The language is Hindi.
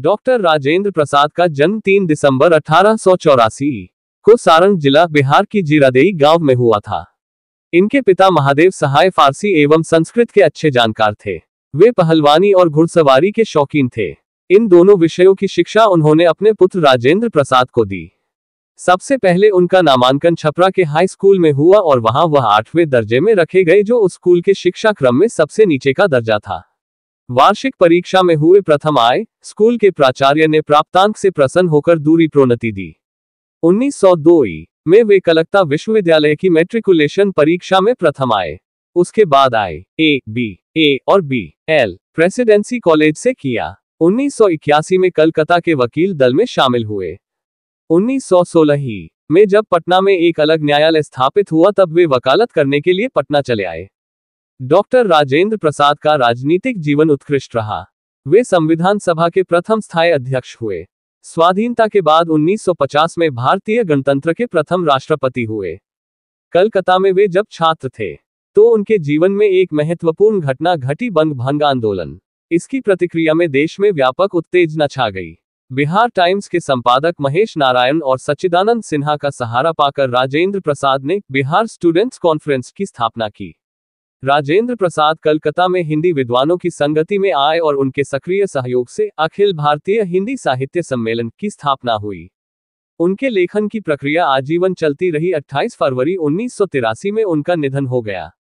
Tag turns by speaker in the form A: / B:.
A: डॉक्टर राजेंद्र प्रसाद का जन्म 3 दिसंबर अठारह को सारण जिला बिहार की जीरादेई गांव में हुआ था इनके पिता महादेव सहाय फारसी एवं संस्कृत के अच्छे जानकार थे वे पहलवानी और घुड़सवारी के शौकीन थे इन दोनों विषयों की शिक्षा उन्होंने अपने पुत्र राजेंद्र प्रसाद को दी सबसे पहले उनका नामांकन छपरा के हाई स्कूल में हुआ और वहां वह आठवें दर्जे में रखे गए जो उस स्कूल के शिक्षा क्रम में सबसे नीचे का दर्जा था वार्षिक परीक्षा में हुए प्रथम आय स्कूल के प्राचार्य ने प्राप्तांक से प्रसन्न होकर दूरी प्रोन्नति दी 1902 दो में वे कलकत्ता विश्वविद्यालय की मेट्रिकुलेशन परीक्षा में प्रथम आए उसके बाद आए ए बी ए और बी एल प्रेसिडेंसी कॉलेज से किया 1981 में कलकत्ता के वकील दल में शामिल हुए 1916 सोलह में जब पटना में एक अलग न्यायालय स्थापित हुआ तब वे वकालत करने के लिए पटना चले आए डॉक्टर राजेंद्र प्रसाद का राजनीतिक जीवन उत्कृष्ट रहा वे संविधान सभा के प्रथम स्थायी अध्यक्ष हुए स्वाधीनता के बाद 1950 में भारतीय गणतंत्र के प्रथम राष्ट्रपति हुए कलकत्ता में वे जब छात्र थे तो उनके जीवन में एक महत्वपूर्ण घटना घटी बंग भंग आंदोलन इसकी प्रतिक्रिया में देश में व्यापक उत्तेजना छा गई बिहार टाइम्स के संपादक महेश नारायण और सच्चिदानंद सिन्हा का सहारा पाकर राजेंद्र प्रसाद ने बिहार स्टूडेंट्स कॉन्फ्रेंस की स्थापना की राजेंद्र प्रसाद कलकत्ता में हिंदी विद्वानों की संगति में आए और उनके सक्रिय सहयोग से अखिल भारतीय हिंदी साहित्य सम्मेलन की स्थापना हुई उनके लेखन की प्रक्रिया आजीवन चलती रही 28 फरवरी उन्नीस में उनका निधन हो गया